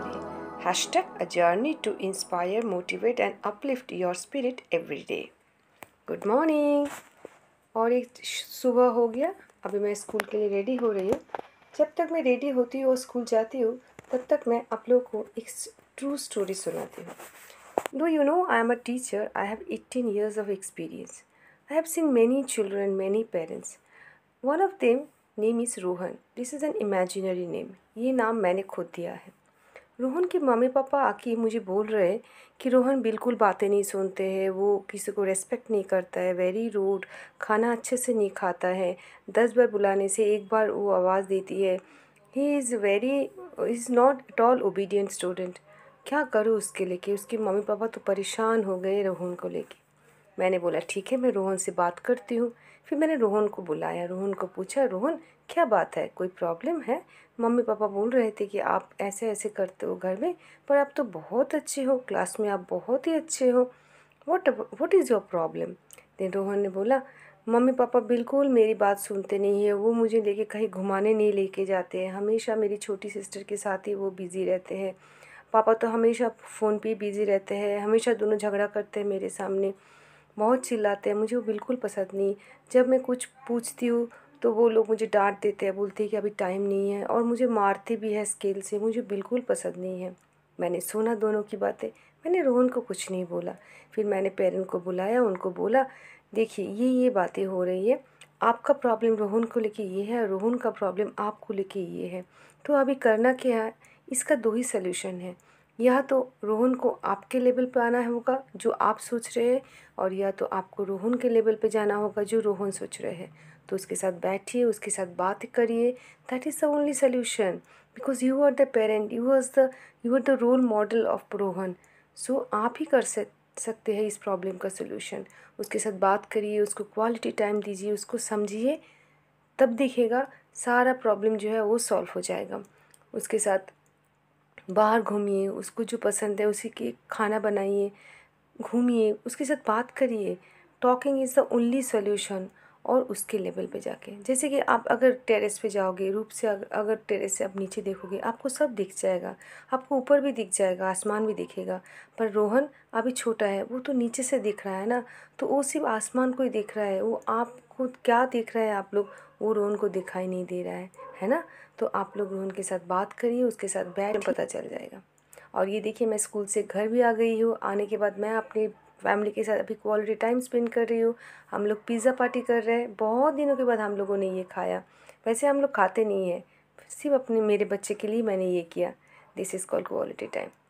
Bali. Hashtag a journey to inspire, motivate and uplift your spirit every day. Good morning और एक सुबह हो गया अभी मैं स्कूल के लिए रेडी हो रही हूँ जब तक मैं रेडी होती हूँ और स्कूल जाती हूँ तब तक मैं आप लोग को एक ट्रू स्टोरी सुनाती हूँ do you know I am a teacher I have eighteen years of experience I have seen many children many parents one of them name is Rohan this is an imaginary name ये नाम मैंने खुद दिया है रोहन के mummy papa आके मुझे बोल रहे कि रोहन बिल्कुल बातें नहीं सुनते हैं वो किसी को रेस्पेक्ट नहीं करता है वेरी रूड खाना अच्छे से नहीं खाता है दस बार बुलाने से एक बार वो आवाज़ देती है he is very is not at all obedient student क्या करूँ उसके लिए कि उसके मम्मी पापा तो परेशान हो गए रोहन को लेके मैंने बोला ठीक है मैं रोहन से बात करती हूँ फिर मैंने रोहन को बुलाया रोहन को पूछा रोहन क्या बात है कोई प्रॉब्लम है मम्मी पापा बोल रहे थे कि आप ऐसे ऐसे करते हो घर में पर आप तो बहुत अच्छे हो क्लास में आप बहुत ही अच्छे हो what what is your problem दिन रोहन ने बोला मम्मी पापा बिल्कुल मेरी बात सुनते नहीं है वो मुझे लेके कहीं घुमाने नहीं लेके जाते हैं हमेशा मेरी छोटी सिस्टर के साथ ही वो बिज़ी रहते हैं पापा तो हमेशा फ़ोन पे बिज़ी रहते हैं हमेशा दोनों झगड़ा करते हैं मेरे सामने बहुत चिल्लाते हैं मुझे वो बिल्कुल पसंद नहीं जब मैं कुछ पूछती हूँ तो वो लोग मुझे डांट देते हैं बोलते हैं कि अभी टाइम नहीं है और मुझे मारते भी है स्केल से मुझे बिल्कुल पसंद नहीं है मैंने सुना दोनों की बातें मैंने रोहन को कुछ नहीं बोला फिर मैंने पेरेंट को बुलाया उनको बोला देखिए ये ये बातें हो रही है आपका प्रॉब्लम रोहन को लेके ये है रोहन का प्रॉब्लम आपको लेके ये है तो अभी करना क्या है इसका दो ही सल्यूशन है या तो रोहन को आपके लेवल पर आना होगा जो आप सोच रहे हैं और या तो आपको रोहन के लेवल पे जाना होगा जो रोहन सोच रहे हैं तो उसके साथ बैठिए उसके साथ बात करिए that is the only solution because you are the parent you are the you are the role model of Rohan so आप ही कर सक सकते हैं इस प्रॉब्लम का सोल्यूशन उसके साथ बात करिए उसको क्वालिटी टाइम दीजिए उसको समझिए तब देखिएगा सारा प्रॉब्लम जो है वो सॉल्व हो जाएगा उसके साथ बाहर घूमिए उसको जो पसंद है उसी के खाना बनाइए घूमिए उसके साथ बात करिए talking is the only solution और उसके लेवल पे जाके जैसे कि आप अगर टेरेस पे जाओगे रूप से अगर टेरेस से आप नीचे देखोगे आपको सब दिख जाएगा आपको ऊपर भी दिख जाएगा आसमान भी दिखेगा पर रोहन अभी छोटा है वो तो नीचे से दिख रहा है ना तो वो सिर्फ आसमान को ही दिख रहा है वो आपको क्या दिख रहा है आप लोग वो रोहन को दिखाई नहीं दे रहा है है ना तो आप लोग रोहन के साथ बात करिए उसके साथ बैठ पता चल जाएगा और ये देखिए मैं स्कूल से घर भी आ गई हूँ आने के बाद मैं अपने फैमिली के साथ अभी क्वालिटी टाइम स्पेंड कर रही हूँ हम लोग पिज़्ज़ा पार्टी कर रहे हैं बहुत दिनों के बाद हम लोगों ने ये खाया वैसे हम लोग खाते नहीं हैं सिर्फ अपने मेरे बच्चे के लिए मैंने ये किया this is call quality time